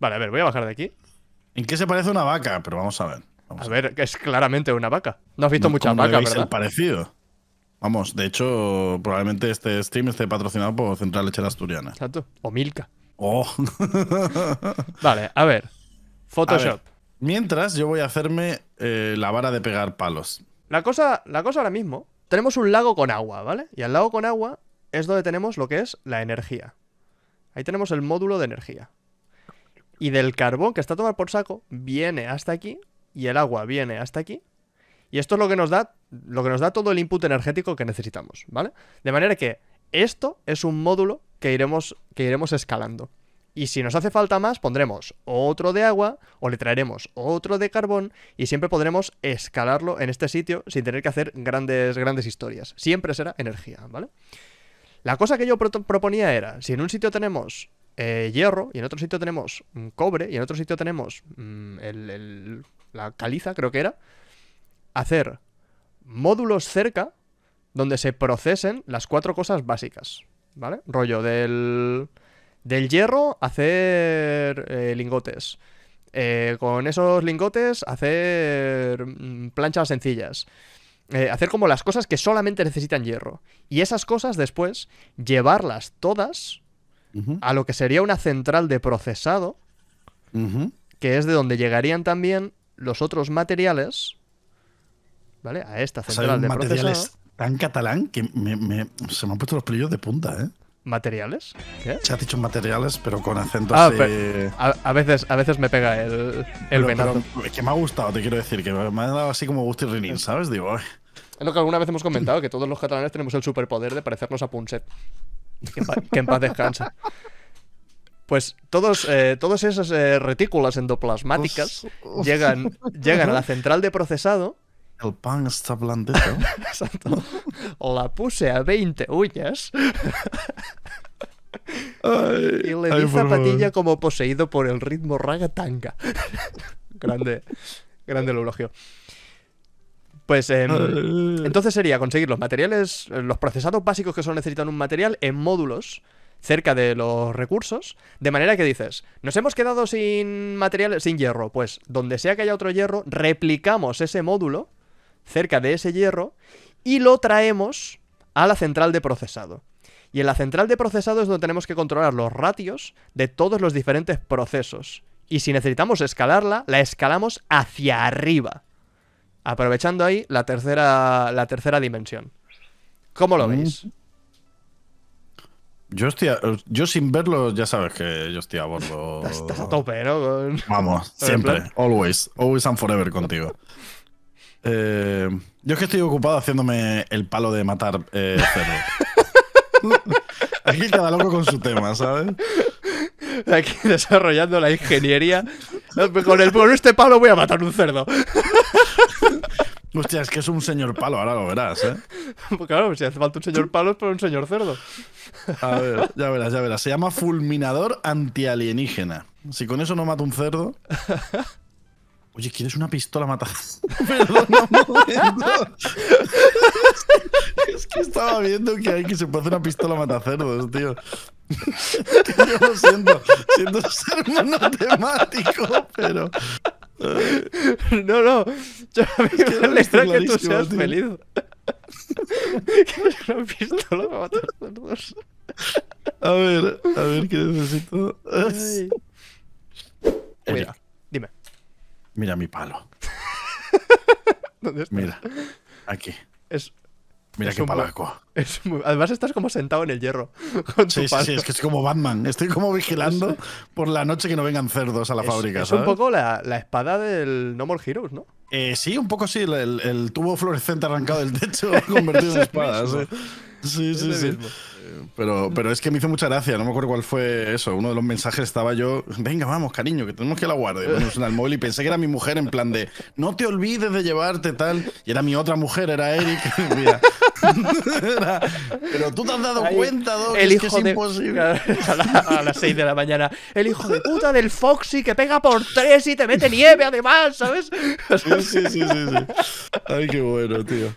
Vale, a ver, voy a bajar de aquí. ¿En qué se parece una vaca? Pero vamos a ver. a, ver, es claramente una vaca. No has visto muchas vacas, ¿verdad? parecido. Vamos, de hecho, probablemente este stream esté patrocinado por Central Lechera Asturiana. Exacto. O Milka. Oh. vale, a ver. Photoshop. Mientras, yo voy a hacerme eh, la vara de pegar palos. La cosa, la cosa ahora mismo, tenemos un lago con agua, ¿vale? Y al lago con agua es donde tenemos lo que es la energía. Ahí tenemos el módulo de energía y del carbón que está a tomar por saco viene hasta aquí y el agua viene hasta aquí. Y esto es lo que nos da, lo que nos da todo el input energético que necesitamos, ¿vale? De manera que esto es un módulo que iremos, que iremos escalando. Y si nos hace falta más, pondremos otro de agua o le traeremos otro de carbón y siempre podremos escalarlo en este sitio sin tener que hacer grandes, grandes historias. Siempre será energía, ¿vale? La cosa que yo proponía era, si en un sitio tenemos eh, hierro, y en otro sitio tenemos mm, cobre, y en otro sitio tenemos mm, la caliza, creo que era, hacer módulos cerca donde se procesen las cuatro cosas básicas, ¿vale? Rollo del, del hierro, hacer eh, lingotes. Eh, con esos lingotes, hacer mm, planchas sencillas. hacer como las cosas que solamente necesitan hierro. Y esas cosas después, llevarlas todas a lo que sería una central de procesado, que es de donde llegarían también los otros materiales, ¿vale? A esta central de materiales tan catalán que se me han puesto los pelillos de punta, ¿eh? ¿Materiales? ¿Qué? Se ha dicho materiales, pero con acento ah, así... a, veces, a veces me pega el, el que me ha gustado, te quiero decir, que me ha dado así como gusto y ¿sabes? Digo, Es lo que alguna vez hemos comentado, que todos los catalanes tenemos el superpoder de parecernos a Punset. Que en, paz descansa. Pues todos, eh, todas esas eh, retículas endoplasmáticas llegan, llegan a la central de procesado. El pan está blandito. Exacto. La puse a 20 uñas. y le di zapatilla como poseído por el ritmo ragatanga. grande, grande el elogio. Pues em, ah. entonces sería conseguir los materiales, eh, los procesados básicos que solo necesitan un material en módulos cerca de los recursos, de manera que dices, nos hemos quedado sin material, sin hierro, pues donde sea que haya otro hierro, replicamos ese módulo cerca de ese hierro y lo traemos a la central de procesado. Y en la central de procesado es donde tenemos que controlar los ratios de todos los diferentes procesos. Y si necesitamos escalarla, la escalamos hacia arriba aprovechando ahí la tercera, la tercera dimensión. ¿Cómo lo mm. veis? Yo, estoy yo sin verlo, ya sabes que yo estoy a bordo. Estás a tope, ¿no? Vamos, siempre, always, always and forever contigo. Eh, yo es que estoy ocupado haciéndome el palo de matar eh, cerdo Aquí cada loco con su tema, ¿sabes? Aquí desarrollando la ingeniería. Con, el, con este palo voy a matar un cerdo. Hostia, es que es un señor palo, ahora lo verás, ¿eh? Pues claro, si hace falta un señor palo es para un señor cerdo. A ver, ya verás, ya verás. Se llama fulminador antialienígena. Si con eso no mato un cerdo. Oye, ¿quieres una pistola matada? Perdón, Es que estaba viendo que hay que se puede hacer una pistola matacerdos, tío. Yo lo siento. Siento ser monotemático, pero. No, no a mí que me alegra que tú seas feliz. que una pistola para matar a A ver, a ver qué necesito. Mira, dime. Mira mi palo. ¿Dónde está? Mira, aquí. Es, Mira qué palaco. además estás como sentado en el hierro. sí, sí, es que es como Batman. Estoy como vigilando por la noche que no vengan cerdos a la fábrica. Es un poco la, la, espada del No More Heroes, ¿no? Eh, sí, un poco sí, el, tubo fluorescente arrancado del techo convertido en espada. ¿eh? sí, sí, sí. Eh, pero, pero es que me hizo mucha gracia, no me acuerdo cuál fue eso. Uno de los mensajes estaba yo, venga, vamos, cariño, que tenemos que la guardia. al móvil y pensé que era mi mujer en plan de, no te olvides de llevarte tal. Y era mi otra mujer, era Eric. Mira, pero tú te has dado cuenta, Doc, es que es imposible. A, las 6 de la mañana. El hijo de puta del Foxy que pega por tres y te mete nieve además, ¿sabes? sí, sí, sí. sí. Ay, qué bueno, tío.